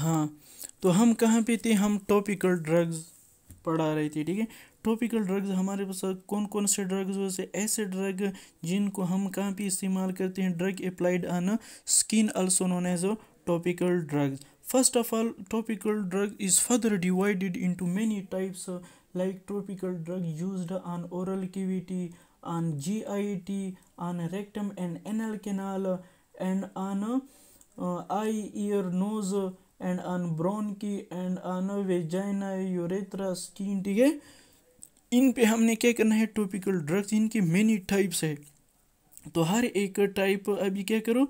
हाँ तो हम कहाँ पे थे हम टॉपिकल ड्रग्स पढ़ा रहे थे ठीक है टॉपिकल ड्रग्स हमारे पास कौन कौन से ड्रग्स से ऐसे ड्रग जिनको हम कहाँ पे इस्तेमाल करते हैं drug applied on skin also known as a topical drugs first of all topical drug is further divided into many types like topical drug use on oral cavity on G I T on rectum and anal and and on eye ear nose and on bronchi and on vagina urethra skin ठीक है इन पे हमने क्या करना है topical drugs इनके many types है तो हर एक टाइप अभी क्या करो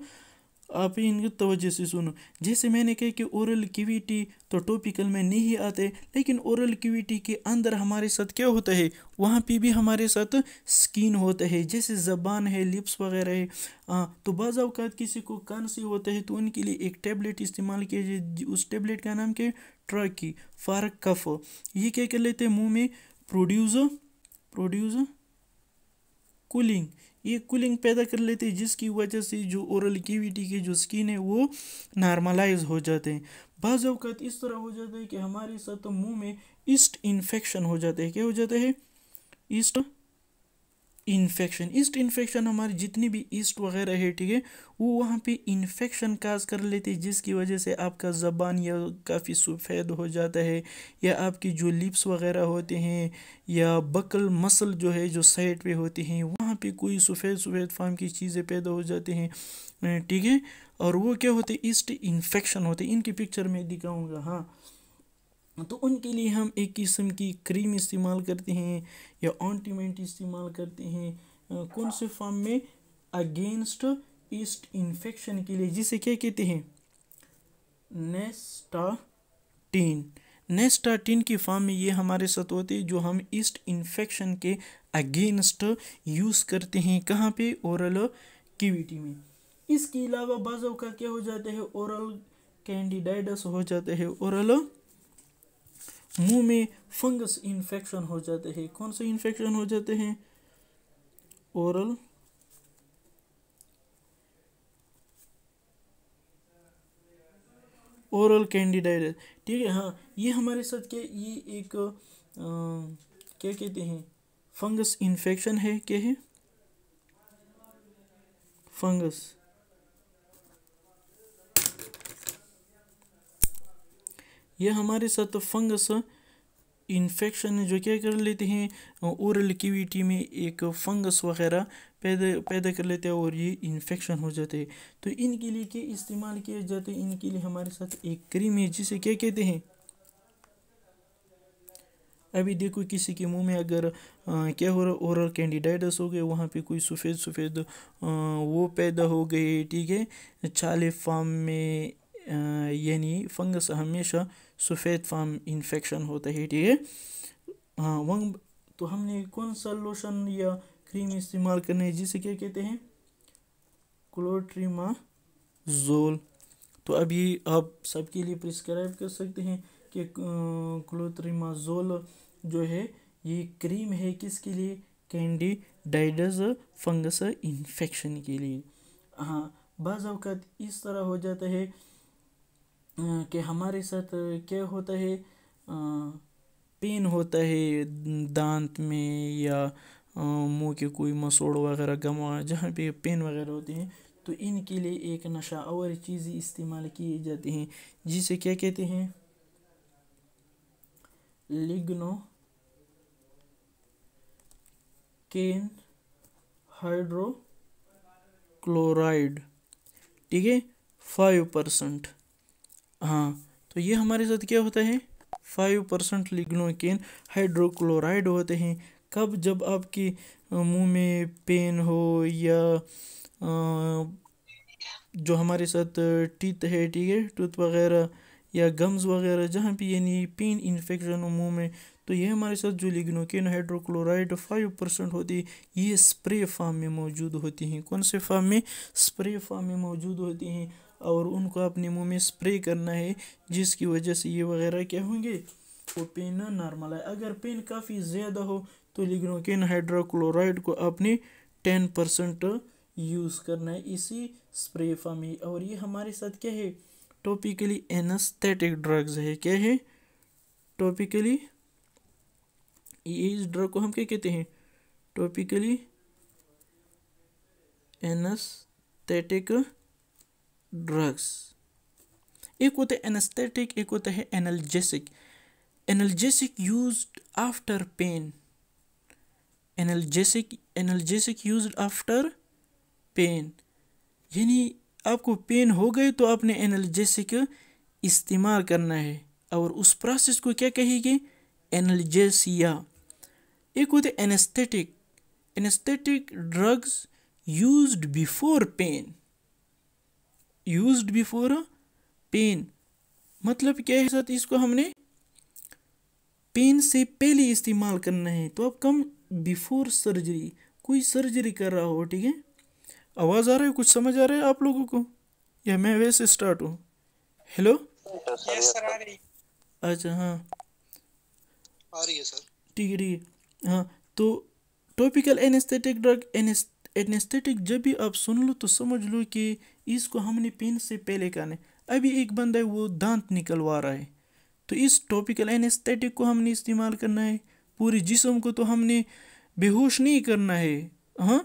आप ही इनकी तवज्जो से सुनो जैसे मैंने कहा कि ओरल किविटी तो टॉपिकल में नहीं आते लेकिन औरल किविटी के अंदर हमारे साथ क्या होता है वहाँ पे भी हमारे साथ स्किन होता है जैसे ज़बान है लिप्स वगैरह है आ, तो बाज़ात किसी को से होता है तो उनके लिए एक टेबलेट इस्तेमाल कीजिए उस टेबलेट का नाम क्या है ट्रकी फार कफ ये क्या कर लेते हैं मुँह में प्रोड्यूज़ प्रोड्यूज़ कूलिंग ये कूलिंग पैदा कर लेते हैं जिसकी वजह से जो ओरल कीविटी के जो स्किन है वो नॉर्मलाइज हो जाते हैं बाज़ अवकात इस तरह हो जाता है कि हमारे साथ मुंह में ईस्ट इन्फेक्शन हो जाता है क्या हो जाता है ईस्ट इन्फेक्शन ईस्ट इन्फेक्शन हमारी जितनी भी ईस्ट वगैरह है ठीक है वो वहाँ पे इन्फेक्शन काज कर लेते हैं जिसकी वजह से आपका ज़बान या काफ़ी सफ़ेद हो जाता है या आपकी जो लिप्स वगैरह होते हैं या बकल मसल जो है जो साइड पे होते हैं यहाँ पे कोई सफ़ेद सफ़ेद फार्म की चीज़ें पैदा हो जाती हैं ठीक है और वो क्या होते ईस्ट इन्फेक्शन होते इनकी पिक्चर में दिखाऊँगा हाँ तो उनके लिए हम एक किस्म की क्रीम इस्तेमाल करते हैं या ऑनटीमेंट इस्तेमाल करते हैं कौन से फॉर्म में अगेंस्ट ईस्ट इन्फेक्शन के लिए जिसे क्या कहते हैं नेस्टाटीन नेस्टाटिन की फॉर्म में ये हमारे साथ होते जो हम ईस्ट इन्फेक्शन के अगेंस्ट यूज़ करते हैं कहाँ पे ओरल कीविटी में इसके अलावा बाजों का क्या हो जाते हैं ओरल कैंडिडाइडस हो जाते हैं ओरल मुंह में फंगस इन्फेक्शन हो जाते हैं कौन से इन्फेक्शन हो जाते हैं ओरल ओवरऑल कैंडिडेट ठीक है हाँ ये हमारे साथ के ये एक आ, क्या कहते हैं फंगस इन्फेक्शन है क्या है फंगस ये हमारे साथ फंगस तो इन्फेक्शन जो क्या कर लेते हैं ओरल क्यूटी में एक फंगस वगैरह पैदा पैदा कर लेते हैं और ये इन्फेक्शन हो जाते हैं तो इनके लिए क्या इस्तेमाल किए जाते हैं इनके लिए हमारे साथ एक क्रीम है जिसे क्या कहते हैं अभी देखो किसी के मुंह में अगर आ, क्या हो रहा ओरल कैंडिडाइटस हो गए वहाँ पे कोई सफ़ेद सफ़ेद वो पैदा हो गए ठीक है छाले फार्म में यानी फंगस हमेशा सफ़ेद फार्म इन्फेक्शन होता है ठीक है हाँ वंग तो हमने कौन सा लोशन या क्रीम इस्तेमाल करने जिसे क्या कहते हैं क्लोट्रीमाजोल तो अभी आप सबके लिए प्रिस्क्राइब कर सकते हैं कि क्लोट्रीमाजोल जो है ये क्रीम है किसके लिए कैंडी डाइडस फंगस इन्फेक्शन के लिए हाँ बाज़ अवकात इस तरह हो जाता है कि हमारे साथ क्या होता है पेन होता है दांत में या अं, मुँह के कोई मसोड़ वगैरह गमा जहाँ पे पेन वगैरह होते हैं तो इनके लिए एक नशा और चीज़ें इस्तेमाल किए जाते हैं जिसे क्या कहते हैं लिग्नो केन हाइड्रो क्लोराइड ठीक है फाइव परसेंट हाँ तो ये हमारे साथ क्या होता है फाइव परसेंट लिग्नोकेन हाइड्रोक्लोराइड होते हैं कब जब आपके मुंह में पेन हो या जो हमारे साथ टीथ है ठीक है टूथ वगैरह या गम्स वगैरह जहाँ पे यानी पेन इन्फेक्शन हो मुँह में तो ये हमारे साथ जो लिग्नोकेन हाइड्रोक्लोराइड फाइव परसेंट होती ये स्प्रे फार्म में मौजूद होती हैं कौन से फार्म में स्प्रे फार्म में मौजूद होती हैं और उनको अपने मुंह में स्प्रे करना है जिसकी वजह से ये वगैरह क्या होंगे वो पेन नॉर्मल है अगर पेन काफ़ी ज़्यादा हो तो लिग्नोकिन हाइड्रोक्लोराइड को आपने टेन परसेंट यूज़ करना है इसी स्प्रे फॉर्म में और ये हमारे साथ क्या है टॉपिकली एनास्थेटिक ड्रग्स है क्या है टॉपिकली इस ड्रग को हम क्या कहते हैं टॉपिकली एनास्थेटिक ड्रग्स एक होता है एनास्थेटिक एक होता है analgesic analgesic use after pain analgesic analgesic use after pain यानी आपको पेन हो गए तो आपने एनर्जेसिक इस्तेमाल करना है और उस प्रोसेस को क्या कहेंगे एनर्जेसिया एक होते anaesthetic anaesthetic drugs used before pain used before pain मतलब क्या है साथ इसको हमने पेन से पहले इस्तेमाल करना है तो आप कम बिफोर सर्जरी कोई सर्जरी कर रहा हो ठीक है आवाज़ आ रही है कुछ समझ आ रहा है आप लोगों को या मैं वैसे स्टार्ट हूँ हेलो अच्छा हाँ आ रही है सर ठीक है ठीक है हाँ तो टॉपिकल एनेस्थेटिक ड्रग एनेस्थेटिक जब भी आप सुन लो तो समझ लो कि इसको हमने पेन से पहले खाना है अभी एक बंदा है वो दांत निकलवा रहा है तो इस टॉपिकल एनेस्थेटिक को हमने इस्तेमाल करना है पूरे जिसम को तो हमने बेहोश नहीं करना है हाँ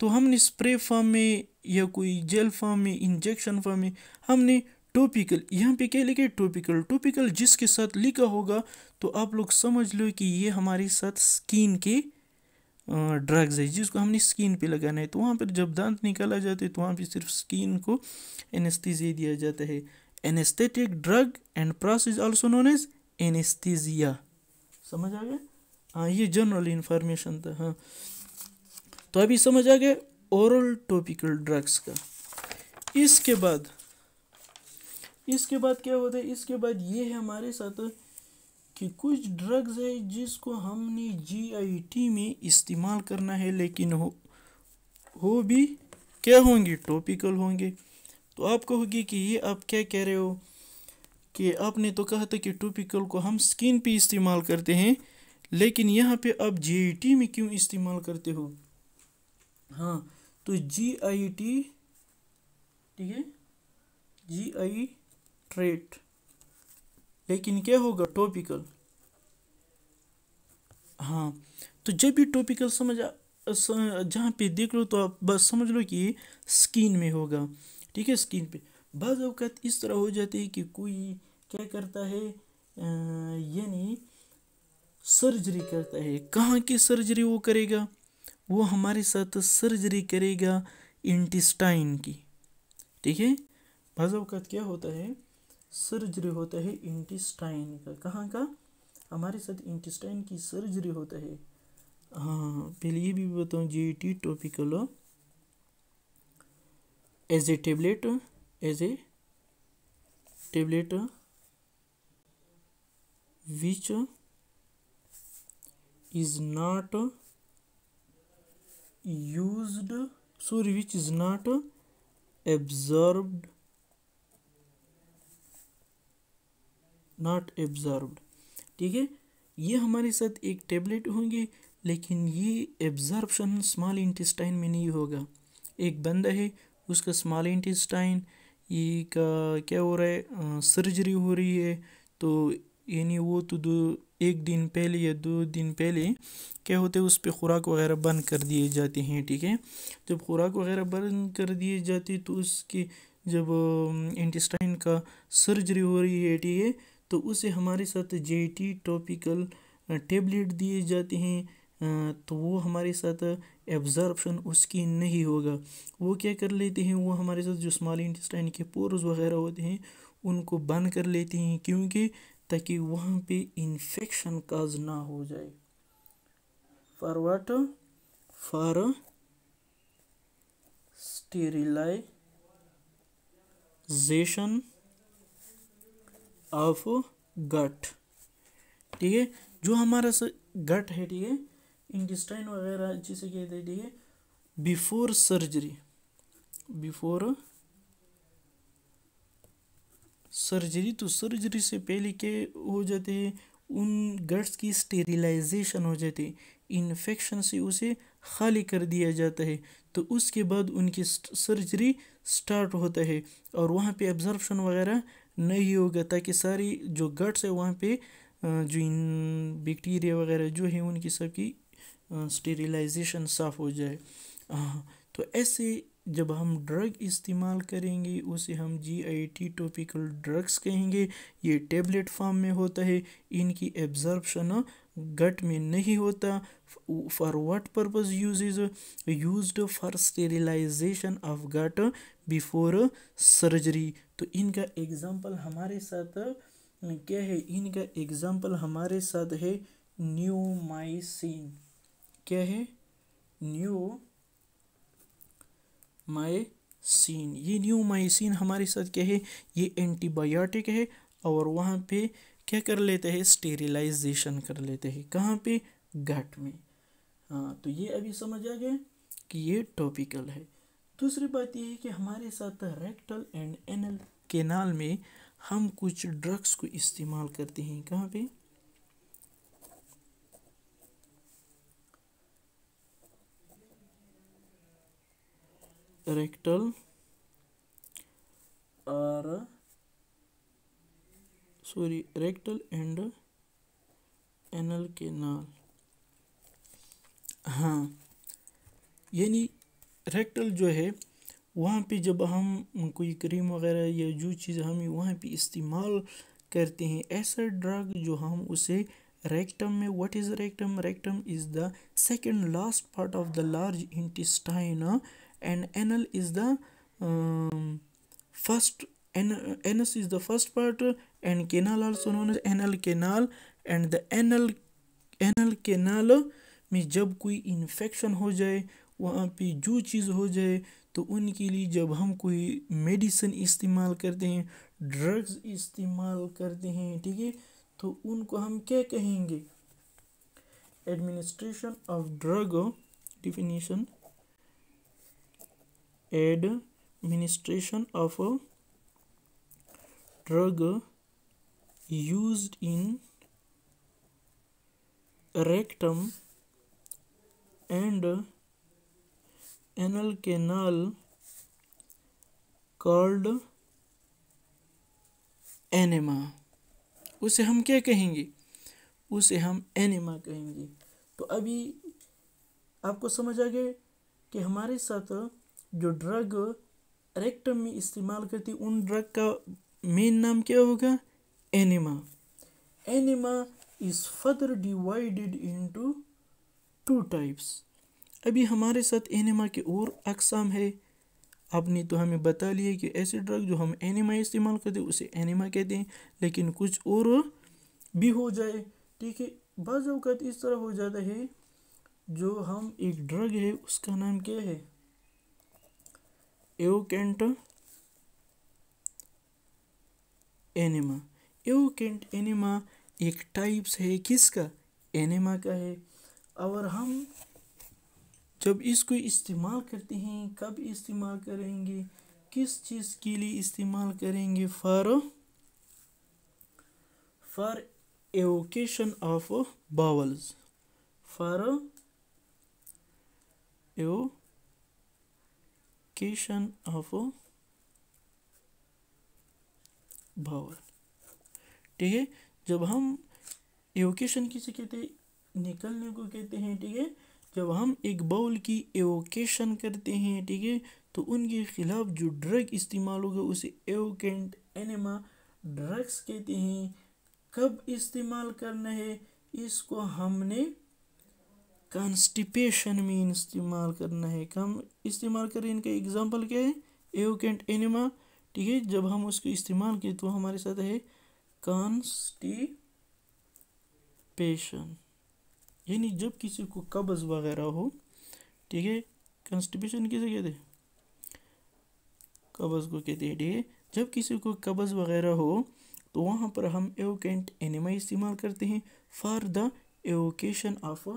तो हमने स्प्रे फॉर्म में या कोई जेल फॉर्म में इंजेक्शन फॉर्म में हमने टोपिकल यहाँ पे क्या लिखा है टोपिकल जिसके साथ लिखा होगा तो आप लोग समझ लो कि ये हमारे साथ स्किन के ड्रग्स है जिसको हमने स्किन पे लगाना है तो वहाँ पर जब दांत निकाला जाता है तो वहाँ पे सिर्फ स्किन को एनेस्थीजिया दिया जाता है anaesthetic drug and process also known as anaesthesia समझ आ गया हाँ ये जनरल इन्फॉर्मेशन था हाँ तो अभी समझ आ गया ओरल टॉपिकल ड्रग्स का इसके बाद इसके बाद क्या होता है इसके बाद ये है हमारे साथ कि कुछ ड्रग्स है जिसको हमने जीआईटी में इस्तेमाल करना है लेकिन हो हो भी क्या होंगे टॉपिकल होंगे तो आप कहोगे कि ये आप क्या कह रहे हो कि आपने तो कहा था कि टॉपिकल को हम स्किन पे इस्तेमाल करते हैं लेकिन यहाँ पे आप जे में क्यों इस्तेमाल करते हो हाँ तो जी आई टी ठीक है जी आई ट्रेट लेकिन क्या होगा टॉपिकल हाँ तो जब भी टॉपिकल समझ जहाँ पे देख लो तो आप बस समझ लो कि स्किन में होगा ठीक है स्किन पे बाज़ अवकात इस तरह हो जाती है कि कोई क्या करता है यानी सर्जरी करता है कहाँ की सर्जरी वो करेगा वो हमारे साथ सर्जरी करेगा इंटेस्टाइन की ठीक है भाजपा अवकात क्या होता है सर्जरी होता है इंटेस्टाइन का कहाँ का हमारे साथ इंटेस्टाइन की सर्जरी होता है हाँ पहले ये भी बताऊँ G T topical as a tablet as a tablet which is not used sorry which is not absorbed not absorbed ठीक है ये हमारे साथ एक टेबलेट होंगे लेकिन ये एब्जॉर्बशन स्मॉल इंटेस्टाइन में नहीं होगा एक बंदा है उसका स्मॉल इंटेस्टाइन ये का क्या हो रहा है सर्जरी हो रही है तो यानी वो तो एक दिन पहले या दो दिन पहले क्या होते हैं उस पर खुराक वगैरह बंद कर दिए जाते हैं ठीक है जब खुराक वगैरह बंद कर दिए जाते तो उसकी जब इंटेस्टाइन का सर्जरी हो रही है ठीक है तो उसे हमारे साथ जे टी टॉपिकल टेबलेट दिए जाते हैं तो वो हमारे साथ एब्जॉर्बशन उसकी नहीं होगा वो क्या कर लेते हैं वो हमारे साथ जो स्मॉल इंटेस्टाइन के पोर्स वगैरह होते हैं उनको बंद कर लेते हैं क्योंकि ताकि वहाँ पे इन्फेक्शन काज ना हो जाए for what for sterilization of gut ठीक है जो हमारा गट है ठीक है इंटेस्टाइन वगैरह जिसे कहते हैं ठीक है बिफोर सर्जरी बिफोर सर्जरी तो सर्जरी से पहले के हो जाते हैं उन गट्स की स्टेरिलाइजेशन हो जाती है इन्फेक्शन से उसे खाली कर दिया जाता है तो उसके बाद उनकी सर्जरी स्टार्ट होता है और वहाँ पे एब्जॉर्प्शन वगैरह नहीं होगा ताकि सारी जो गट्स है वहाँ पे जो इन बैक्टीरिया वगैरह जो है उनकी सबकी स्टेरिलाइजेशन साफ़ हो जाए हाँ, तो ऐसे जब हम ड्रग इस्तेमाल करेंगे उसे हम G I T topical drugs कहेंगे ये टेबलेट फॉर्म में होता है इनकी एब्जॉर्बशन गट में नहीं होता for what purpose use is used for sterilization of gut before surgery तो इनका एग्ज़ाम्पल हमारे साथ क्या है इनका एग्ज़ाम्पल हमारे साथ है न्यूमाइसिन क्या है न्यू सीन ये न्यू माइसिन हमारे साथ क्या है ये एंटीबायोटिक है और वहाँ पे क्या कर लेते हैं स्टेरिलाइजेशन कर लेते हैं कहाँ पे घट में हाँ तो ये अभी समझ आ गया कि ये टॉपिकल है दूसरी बात यह है कि हमारे साथ रेक्टल एंड एनल केनाल में हम कुछ ड्रग्स को इस्तेमाल करते हैं कहाँ पे rectal are sorry rectal and anal canal हाँ यानी रेक्टल जो है वहाँ पे जब हम कोई क्रीम वगैरह या जो चीज़ हम वहाँ पे इस्तेमाल करते हैं ऐसा ड्रग जो हम उसे रेक्टम में what is rectum rectum is the second last part of the large intestine and anal is the um, first an, anus is the first part and canal also known as anal canal and the anal anal canal में जब कोई infection हो जाए वहाँ पे जो चीज़ हो जाए तो उनके लिए जब हम कोई मेडिसिन इस्तेमाल करते हैं ड्रग्स इस्तेमाल करते हैं ठीक है तो उनको हम क्या कहेंगे administration of drug definition administration of a drug used in rectum and anal canal called enema उसे हम क्या कहेंगे उसे हम एनेमा कहेंगे तो अभी आपको समझ आ गया कि हमारे साथ जो ड्रग रेक्टम में इस्तेमाल करती उन ड्रग का मेन नाम क्या होगा enema enema is further divided into two types अभी हमारे साथ एनिमा के और अकसाम है आपने तो हमें बता लिया कि ऐसे ड्रग जो हम एनिमा इस्तेमाल करते उसे एनिमा कहते हैं लेकिन कुछ और भी हो जाए ठीक है बाज़ इस तरह हो जाता है जो हम एक ड्रग है उसका नाम क्या है एवोकेंट एनेमा एवोकेंट एनेमा एक टाइप्स है किसका एनेमा का है और हम जब इसको इस्तेमाल करते हैं कब इस्तेमाल करेंगे किस चीज़ के लिए इस्तेमाल करेंगे for for evacuation of bowels for एवो location of a vowel ठीक है जब हम एवोकेशन किसे कहते हैं निकलने को कहते हैं ठीक है जब हम एक बाउल की एवोकेशन करते हैं ठीक है तो उनके खिलाफ जो ड्रग इस्तेमाल होगा उसे एवोकेंट एनेमा ड्रग्स कहते हैं कब इस्तेमाल करना है इसको हमने कॉन्स्टिपेशन में इस्तेमाल करना है कम इस्तेमाल करें इनका एग्जाम्पल क्या है एवकेंट एनिमा ठीक है जब हम उसको इस्तेमाल किए तो हमारे साथ है कॉन्स्टिपेशन यानी जब किसी को कब्ज़ वगैरह हो ठीक है कंस्टिपेशन किसे कहते हैं कब्ज़ को कहते हैं ठीक है जब किसी को कब्ज़ वगैरह हो तो वहाँ पर हम एवकेंट एनिमा इस्तेमाल करते हैं for the evacuation of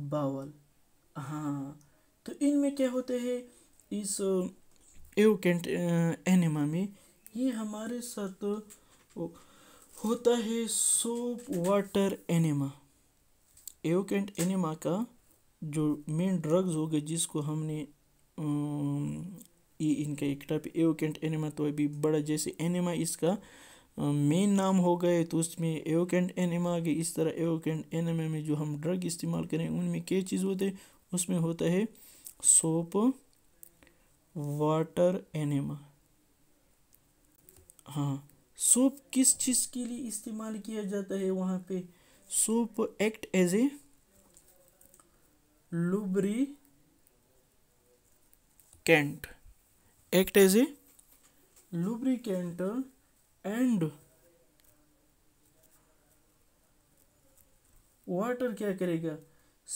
bowel हाँ तो इनमें क्या होते हैं इस एवकेंट एनिमा में ये हमारे साथ होता है soap water enema evacuant enema का जो मेन ड्रग्स हो गए जिसको हमने ये इनका एक टाइप एवकेंट एनिमा तो अभी बड़ा जैसे एनिमा इसका मेन नाम हो गए तो उसमें एवक एंड एनेमा आ गए इस तरह एवक एंड एनेमा में जो हम ड्रग इस्तेमाल करें उनमें क्या चीज़ होते हैं उसमें होता है सोप वाटर एनेमा हाँ सोप किस चीज़ के लिए इस्तेमाल किया जाता है वहाँ पे soap act as a lubricant act as a कैंट एंड वाटर क्या करेगा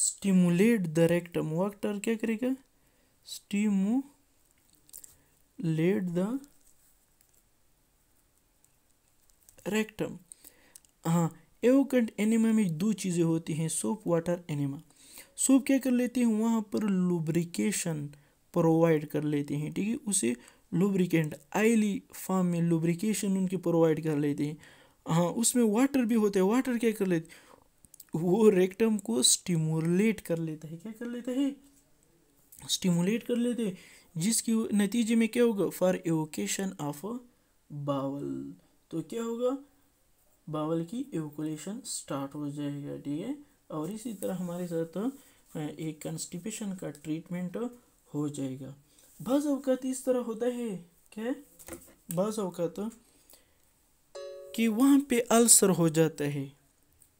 स्टिमुलेट द रेक्टम वाटर क्या करेगा स्टिमुलेट द रेक्टम हाँ एवोकंट एनिमा में दो चीज़ें होती हैं सोप वाटर एनिमा सोप क्या कर लेते हैं वहाँ पर लुब्रिकेशन प्रोवाइड कर लेते हैं ठीक है उसे लुब्रिकेंट आयली फार्म में लुब्रिकेशन उनके प्रोवाइड कर लेते हैं हाँ उसमें वाटर भी होता है वाटर क्या कर लेते वो रेक्टम को स्टिमुलेट कर लेता है क्या कर लेता है स्टिमुलेट कर लेते हैं जिसके नतीजे में क्या होगा फॉर एवोकेशन ऑफ बावल तो क्या होगा बावल की एवोकुलेशन स्टार्ट हो जाएगा ठीक है और इसी तरह हमारे साथ एक कंस्टिपेशन का ट्रीटमेंट हो जाएगा बस अवकात इस तरह होता है क्या बस अवकात कि वहाँ पे अल्सर हो जाता है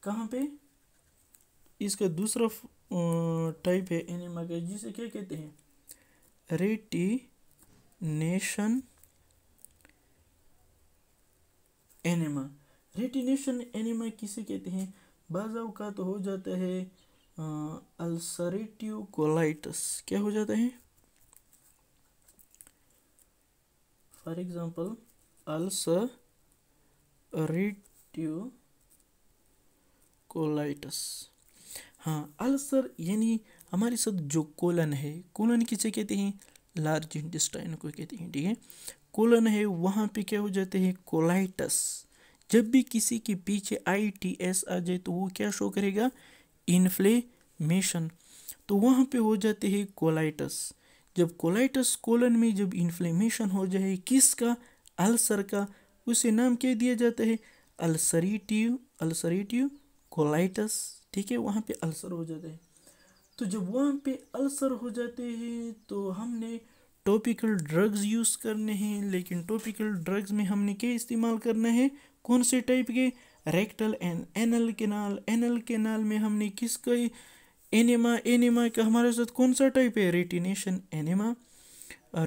कहाँ पे इसका दूसरा टाइप है एनिमा का जिसे क्या कहते हैं नेशन एनिमा रेटिनेशन एनिमा किसे कहते हैं बाज़ तो हो जाता है अल्सरेटिव कोलाइटस क्या हो जाता है for example ulcerative कोलाइटस हाँ अल्सर यानी हमारे साथ जो कोलन है कोलन किसे कहते हैं लार्ज इंटेस्टाइन को कहते हैं ठीक है कोलन है वहाँ पे क्या हो जाते हैं कोलाइटस जब भी किसी के पीछे आई टी एस आ जाए तो वो क्या शो करेगा इन्फ्लेमेशन तो वहाँ पे हो जाते हैं कोलाइटस जब कोलाइटस कोलन में जब इन्फ्लेमेशन हो जाए किसका अल्सर का उसे नाम क्या दिया जाता है अल्सरेटिव अल्सरेटिव कोलाइटस ठीक है वहाँ पे अल्सर हो जाता है तो जब वहाँ पे अल्सर हो जाते हैं तो हमने टॉपिकल ड्रग्स यूज़ करने हैं लेकिन टॉपिकल ड्रग्स में हमने क्या इस्तेमाल करना है कौन से टाइप के rectal and anal canal anal canal में हमने किसका एनिमा एनिमा का हमारे साथ कौन सा टाइप है रेटिनेशन एनिमा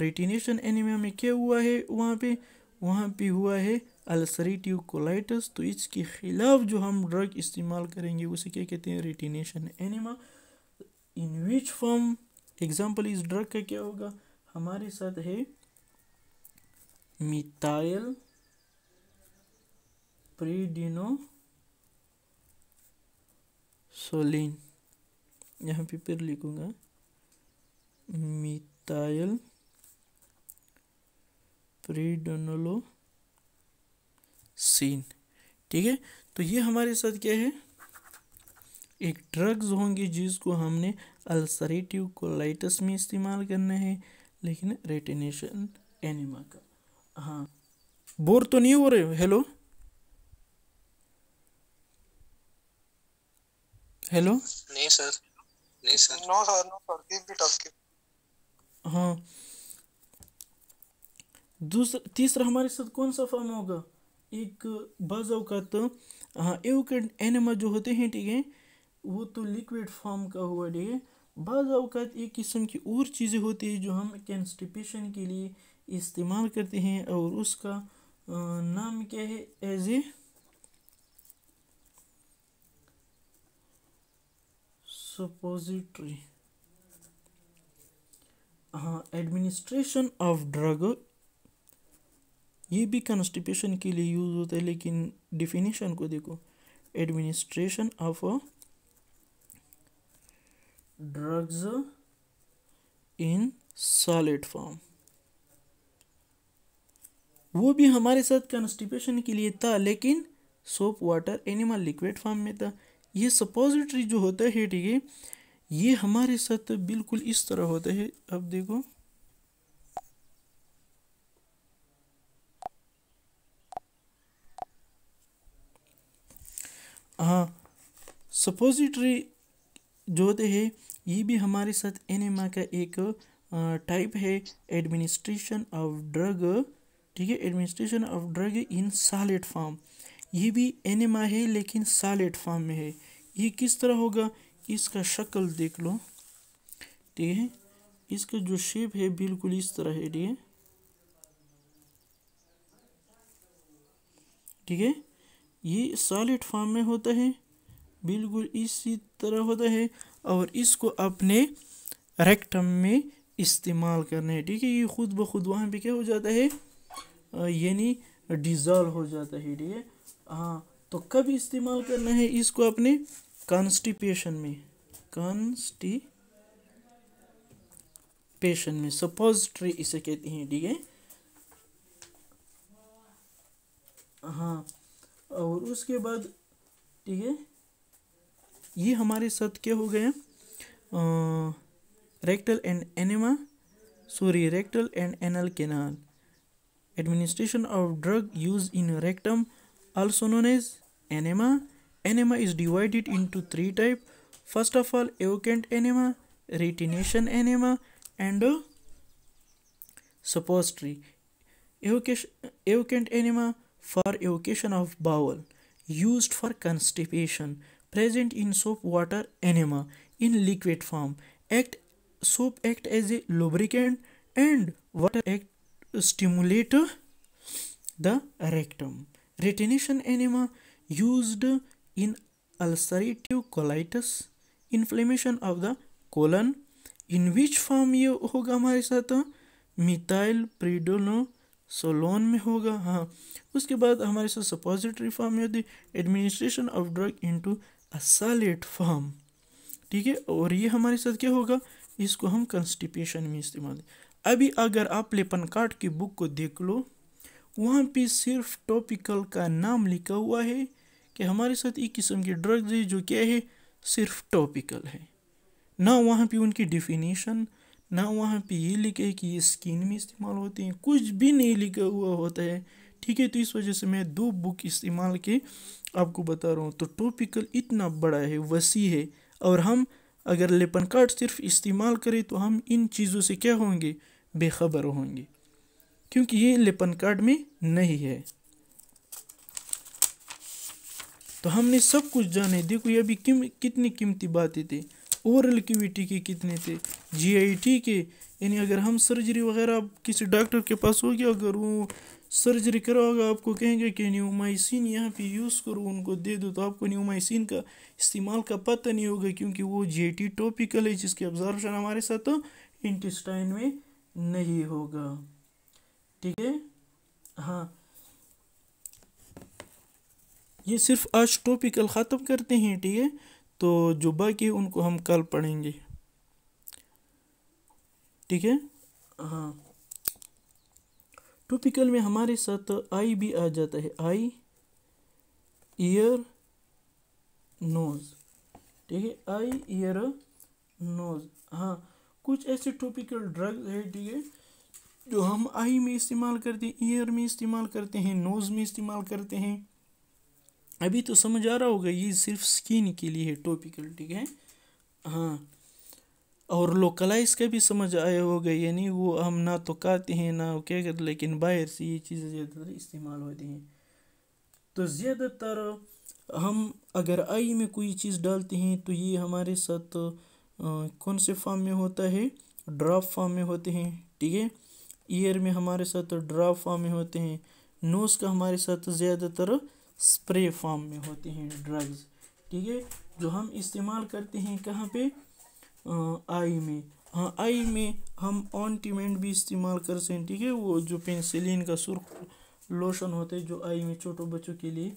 रेटिनेशन एनिमा में क्या हुआ है वहाँ पे वहाँ पे हुआ है अल्सरेटिव कोलाइटस तो इसके ख़िलाफ़ जो हम ड्रग इस्तेमाल करेंगे उसे क्या कहते हैं retention enema in which form example इस ड्रग का क्या होगा हमारे साथ है मिथाइल प्रीडिनो सोलिन यहाँ पे फिर लिखूँगा मिथाइल प्रीडोनोलो सीन ठीक है तो ये हमारे साथ क्या है एक ड्रग्स होंगे जिसको हमने अल्सरेटिव कोलाइटस में इस्तेमाल करना है लेकिन रेटिनेशन एनिमा का हाँ बोर तो नहीं हो रहे हेलो हेलो नहीं सर नहीं sir no sir no sir keep it up keep हाँ दूसरा तीसरा हमारे साथ कौन सा फॉर्म होगा एक बाज़ात तो, हाँ एवकट एनिमा जो होते हैं ठीक है वो तो लिक्विड फॉर्म का हुआ ठीक है बाज अवकात एक किस्म की और चीज़ें होती है जो हम कैंस्टिपेशन के लिए इस्तेमाल करते हैं और उसका नाम क्या है एज ए suppository हाँ एडमिनिस्ट्रेशन ऑफ ड्रग ये भी कॉन्स्टिपेशन के लिए यूज़ होता है लेकिन डिफिनेशन को देखो administration of drugs in solid form वो भी हमारे साथ कॉन्स्टिपेशन के लिए था लेकिन soap water enema liquid form में था ये सपोजिटरी जो होता है ठीक है ये हमारे साथ बिल्कुल इस तरह होता है अब देखो हाँ सपोजिटरी जो होते हैं ये भी हमारे साथ एनेमा का एक टाइप है एडमिनिस्ट्रेशन ऑफ ड्रग ठीक है administration of drug in solid form ये भी एनेमा है लेकिन सालेट फॉर्म में है ये किस तरह होगा इसका शक्ल देख लो ठीक है इसका जो शेप है बिल्कुल इस तरह है ठीक है ठीक है ये सॉलिड फॉर्म में होता है बिल्कुल इसी तरह होता है और इसको अपने रेक्टम में इस्तेमाल करना है ठीक है ये खुद ब खुद वहाँ पर क्या हो जाता है यानी डिज़ॉल्व हो जाता है ठीक है हाँ तो कब इस्तेमाल करना है इसको अपने कॉन्स्टिपेशन में कॉन्स्टी पेशन में ट्री इसे कहते हैं ठीक है हाँ और उसके बाद ठीक है ये हमारे साथ क्या हो गया rectal and enema sorry rectal and anal canal administration of drug use in rectum also known as enema. Enema is divided into three types. First of all, evocant enema, retination enema, and uh, suppository. evocant enema for evocation of bowel, used for constipation, present in soap water enema in liquid form. Act soap act as a lubricant and water act stimulate the rectum. Retention enema used in ulcerative colitis, inflammation of the colon. In which form ये होगा हमारे साथ methyl प्रीडोनो सोलोन में होगा हाँ उसके बाद हमारे साथ सपोजिटरी फॉर्म में होती administration of drug into two solid form ठीक है और ये हमारे साथ क्या होगा इसको हम कंस्टिपेशन में इस्तेमाल अभी अगर आप लेपन कार्ड की बुक को देख लो वहाँ पे सिर्फ टॉपिकल का नाम लिखा हुआ है कि हमारे साथ एक किस्म की ड्रग्स है जो क्या है सिर्फ टॉपिकल है ना वहाँ पे उनकी डिफिनीशन ना वहाँ पे ये लिखा है कि ये स्किन में इस्तेमाल होते हैं कुछ भी नहीं लिखा हुआ होता है ठीक है तो इस वजह से मैं दो बुक इस्तेमाल के आपको बता रहा हूँ तो टॉपिकल इतना बड़ा है वसी है और हम अगर लेपन कार्ड सिर्फ इस्तेमाल करें तो हम इन चीज़ों से क्या होंगे बेखबर होंगे क्योंकि ये लेपन कार्ड में नहीं है तो हमने सब कुछ जाने देखो ये अभी किम कितनी कीमती बातें थी ओवरऑल क्यूटी के कितने थे जीआईटी के यानी अगर हम सर्जरी वगैरह आप किसी डॉक्टर के पास हो गया अगर वो सर्जरी कराओगे आपको कहेंगे कि न्यूमाइसिन यहाँ पे यूज़ करो उनको दे दो तो आपको न्यूमाइसिन का इस्तेमाल का पता नहीं होगा क्योंकि वो जे टॉपिकल है जिसके ऑब्जर्वेशन हमारे साथ इंटेस्टाइन में नहीं होगा ठीक है हाँ ये सिर्फ आज टॉपिकल ख़त्म करते हैं ठीक है तो जो बाकी उनको हम कल पढ़ेंगे ठीक है हाँ टॉपिकल में हमारे साथ आई भी आ जाता है आई ईयर नोज ठीक है आई ईयर नोज हाँ कुछ ऐसे टॉपिकल ड्रग्स है ठीक है जो हम आई में इस्तेमाल करते हैं ईयर में इस्तेमाल करते हैं नोज़ में इस्तेमाल करते हैं अभी तो समझ आ रहा होगा ये सिर्फ स्किन के लिए है टॉपिकल ठीक है हाँ और लोकलाइज का भी समझ आया होगा यानी वो हम ना तो काते हैं ना वो क्या करते लेकिन बाहर से ये चीज़ें ज़्यादातर इस्तेमाल होती हैं तो ज़्यादातर हम अगर आई में कोई चीज़ डालते हैं तो ये हमारे साथ आ, कौन से फॉर्म में होता है ड्राफ फॉर्म में होते हैं ठीक है ईयर में हमारे साथ ड्राफ फॉर्म में होते हैं नोस का हमारे साथ ज़्यादातर स्प्रे फॉर्म में होते हैं ड्रग्स ठीक है जो हम इस्तेमाल करते हैं कहाँ पे आई में हाँ आई में हम ऑनटीमेंट भी इस्तेमाल कर सकें हैं ठीक है वो जो पेंसिलिन का सुर्ख लोशन होता है जो आई में छोटों बच्चों के लिए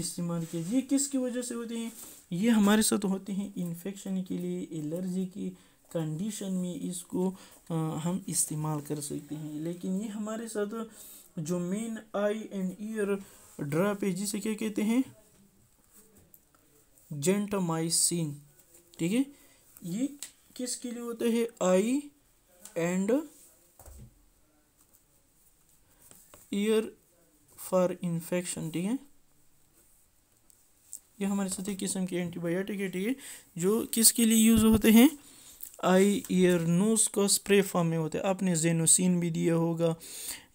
इस्तेमाल किया ये किसकी वजह से होते हैं ये हमारे साथ होते हैं इन्फेक्शन के लिए एलर्जी की कंडीशन में इसको आ, हम इस्तेमाल कर सकते हैं लेकिन ये हमारे साथ जो main eye and ear drop है जिसे क्या कहते हैं जेंटमाइसिन ठीक है ये किसके लिए होता है eye and ear for infection ठीक है ये हमारे साथ एक किस्म के एंटीबायोटिक है ठीक है जो किसके लिए यूज़ होते हैं आई ईयर नोज़ का स्प्रे फॉर्म में होता है आपने जेनोसिन भी दिया होगा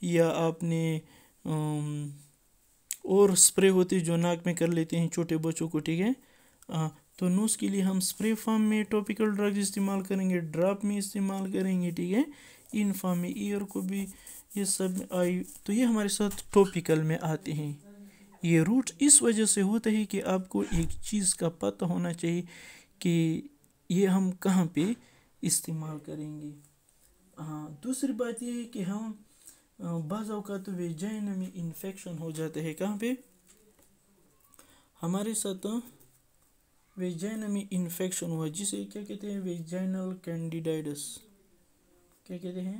या आपने और स्प्रे होते जो नाक में कर लेते हैं छोटे बच्चों को ठीक है हाँ तो नोज़ के लिए हम स्प्रे फॉर्म में टॉपिकल ड्रग्स इस्तेमाल करेंगे ड्राप में इस्तेमाल करेंगे ठीक है इन फॉर्म में ईयर को भी ये सब आई तो ये हमारे साथ टॉपिकल में आते हैं ये रूट इस वजह से होता है कि आपको एक चीज़ का पता होना चाहिए कि ये हम कहाँ पे इस्तेमाल करेंगे हाँ दूसरी बात यह है कि हम बाज़ अवत वेजाइन में इन्फेक्शन हो जाते हैं कहाँ पे हमारे साथ वेजाइन में इन्फेक्शन हुआ जिसे क्या कहते हैं वेजाइनल कैंडिडाइडस क्या कहते हैं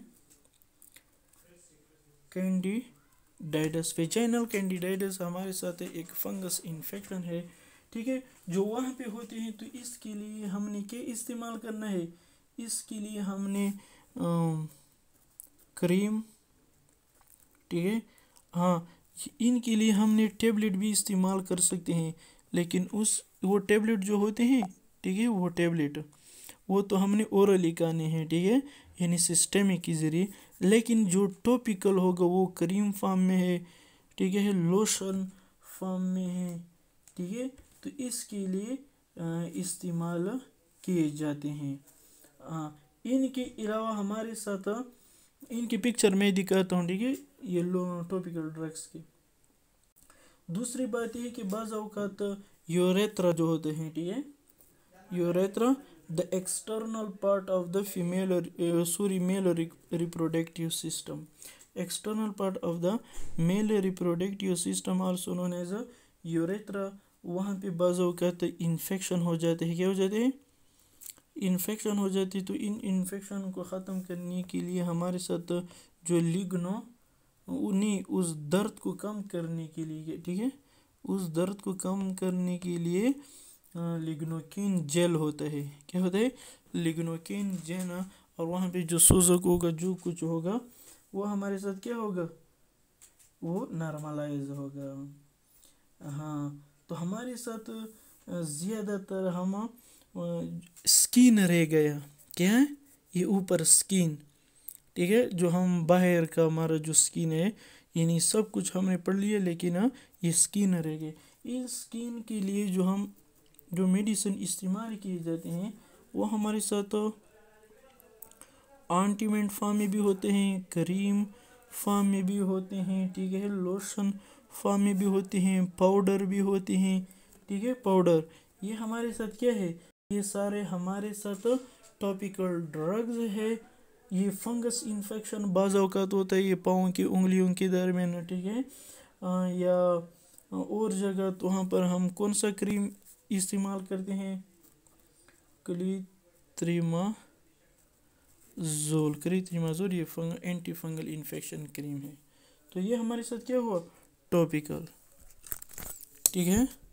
कैंडिडाइडस वेजाइनल कैंडिडाइडस हमारे साथ एक फंगस इन्फेक्शन है ठीक है जो वहाँ पे होते हैं तो इसके लिए हमने क्या इस्तेमाल करना है इसके लिए हमने क्रीम ठीक है हाँ इनके लिए हमने टेबलेट भी इस्तेमाल कर सकते हैं लेकिन उस वो टेबलेट जो होते हैं ठीक है वो टेबलेट वो तो हमने ओरली खाने हैं ठीक है यानी सिस्टमिक के ज़रिए लेकिन जो टॉपिकल होगा वो क्रीम फॉर्म में है ठीक है लोशन फॉर्म में है ठीक है तो इसके लिए इस्तेमाल किए जाते हैं हाँ इनके अलावा हमारे साथ इनकी पिक्चर में दिखाता हूँ ठीक है ये टॉपिकल ड्रग्स की दूसरी बात यह कि बाज़ अवकात योरेत्रा जो होते हैं ठीक है urethra the external part of the female sorry male reproductive system external part of the male reproductive system और known as वहाँ पे बाज़ अवकात इन्फेक्शन हो जाते हैं क्या हो जाते हैं इन्फेक्शन हो जाती तो इन इन्फेक्शन को ख़त्म करने के लिए हमारे साथ जो लिग्नो उन्हीं उस दर्द को कम करने के लिए ठीक है उस दर्द को कम करने के लिए लिग्नोकिन जेल होता है क्या होता है लिग्नोकिन जेल और वहाँ पे जो सूजक होगा जो कुछ होगा वो हमारे साथ क्या होगा वो नॉर्मलाइज होगा हाँ तो हमारे साथ ज़्यादातर हम स्किन रह गया क्या है ये ऊपर स्किन ठीक है जो हम बाहर का हमारा जो स्किन है यानी सब कुछ हमने पढ़ लिया लेकिन ये स्किन रह गए इस स्किन के लिए जो हम जो मेडिसिन इस्तेमाल किए जाते हैं वो हमारे साथ तो आंटीमेंट फार्म में भी होते हैं क्रीम फार्म में भी होते हैं ठीक है लोशन फार्म में भी होते हैं पाउडर भी होते हैं ठीक है पाउडर ये हमारे साथ क्या है ये सारे हमारे साथ टॉपिकल ड्रग्स है ये फंगस इन्फेक्शन बाज़ात होता है ये पाँव की उंगलियों के दरमियान ठीक है आ, या और जगह तो वहाँ पर हम कौन सा क्रीम इस्तेमाल करते हैं क्लीत्रिमा जोल जोल ये फंग एंटी फंगल इन्फेक्शन क्रीम है तो ये हमारे साथ क्या हुआ टॉपिकल ठीक है